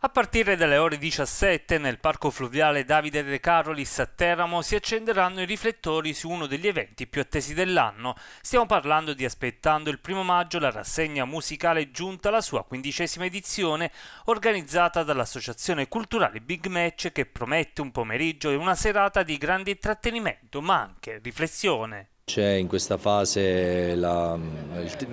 A partire dalle ore 17 nel Parco Fluviale Davide De Carolis a Teramo si accenderanno i riflettori su uno degli eventi più attesi dell'anno. Stiamo parlando di aspettando il primo maggio la rassegna musicale giunta alla sua quindicesima edizione organizzata dall'associazione culturale Big Match che promette un pomeriggio e una serata di grande intrattenimento ma anche riflessione. C'è in questa fase, la,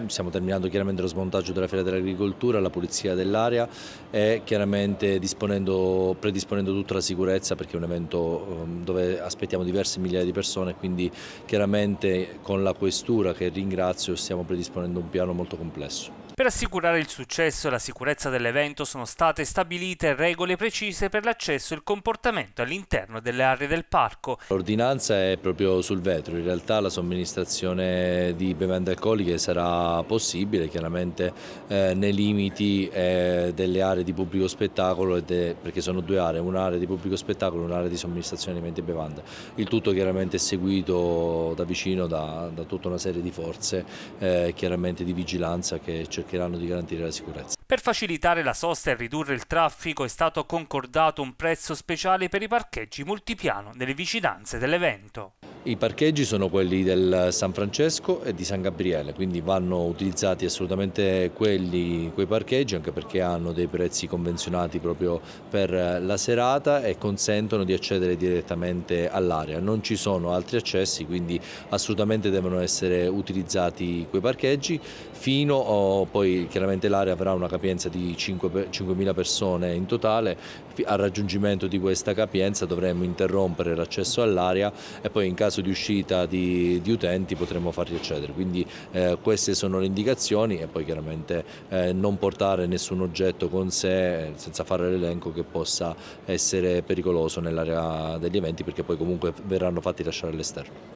stiamo terminando chiaramente lo smontaggio della Fiera dell'Agricoltura, la pulizia dell'area e chiaramente predisponendo tutta la sicurezza perché è un evento um, dove aspettiamo diverse migliaia di persone, quindi chiaramente con la questura che ringrazio stiamo predisponendo un piano molto complesso. Per assicurare il successo e la sicurezza dell'evento sono state stabilite regole precise per l'accesso e il comportamento all'interno delle aree del parco. L'ordinanza è proprio sul vetro, in realtà la somministrazione di bevande alcoliche sarà possibile chiaramente eh, nei limiti eh, delle aree di pubblico spettacolo, de, perché sono due aree, un'area di pubblico spettacolo e un'area di somministrazione di alimenti e bevande. Il tutto chiaramente è seguito da vicino da, da tutta una serie di forze eh, chiaramente di vigilanza che cercano cercheranno di garantire la sicurezza. Per facilitare la sosta e ridurre il traffico è stato concordato un prezzo speciale per i parcheggi multipiano nelle vicinanze dell'evento. I parcheggi sono quelli del San Francesco e di San Gabriele, quindi vanno utilizzati assolutamente quelli, quei parcheggi anche perché hanno dei prezzi convenzionati proprio per la serata e consentono di accedere direttamente all'area. Non ci sono altri accessi, quindi assolutamente devono essere utilizzati quei parcheggi fino a oh, poi chiaramente l'area avrà una capienza di 5.000 persone in totale, al raggiungimento di questa capienza dovremmo interrompere l'accesso all'area e poi in caso caso di uscita di, di utenti potremmo farli accedere. Quindi eh, queste sono le indicazioni e poi chiaramente eh, non portare nessun oggetto con sé eh, senza fare l'elenco che possa essere pericoloso nell'area degli eventi perché poi comunque verranno fatti lasciare all'esterno.